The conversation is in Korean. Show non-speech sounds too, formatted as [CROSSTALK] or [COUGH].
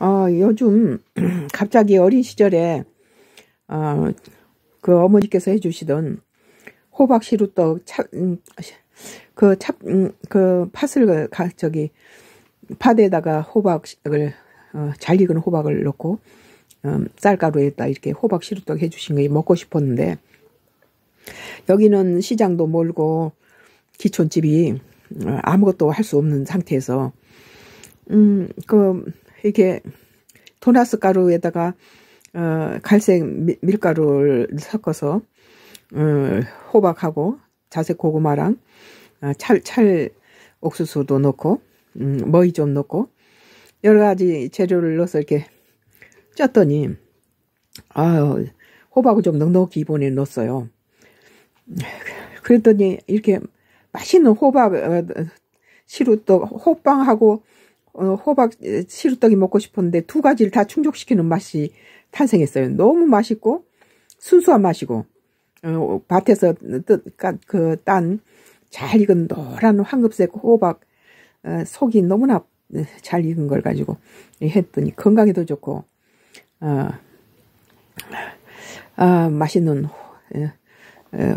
어, 요즘 [CLEARS THROAT] 갑자기 어린 시절에 어, 그 어머니께서 해주시던 호박 시루떡 음, 그 찹, 음, 그 팥을 그 가, 저기 팥에다가 호박을 어, 잘 익은 호박을 넣고 음, 쌀가루에다 이렇게 호박 시루떡 해주신 거 먹고 싶었는데 여기는 시장도 멀고 기촌집이 아무것도 할 수 없는 상태에서 음그 이렇게 도나스 가루에다가 어, 갈색 미, 밀가루를 섞어서 어, 호박하고 자색 고구마랑 어, 찰, 찰 옥수수도 넣고 음, 머위 좀 넣고 여러 가지 재료를 넣어서 이렇게 쪘더니 아 호박을 좀 넉넉히 이번에 넣었어요. 그랬더니 이렇게 맛있는 호박 어, 시루또 호빵하고 어, 호박 시루떡이 먹고 싶었는데 두 가지를 다 충족시키는 맛이 탄생했어요. 너무 맛있고 순수한 맛이고 어, 밭에서 그 딴잘 익은 노란 황금색 호박 어, 속이 너무나 어, 잘 익은 걸 가지고 했더니 건강에도 좋고 어, 어, 맛있는 호, 에, 에,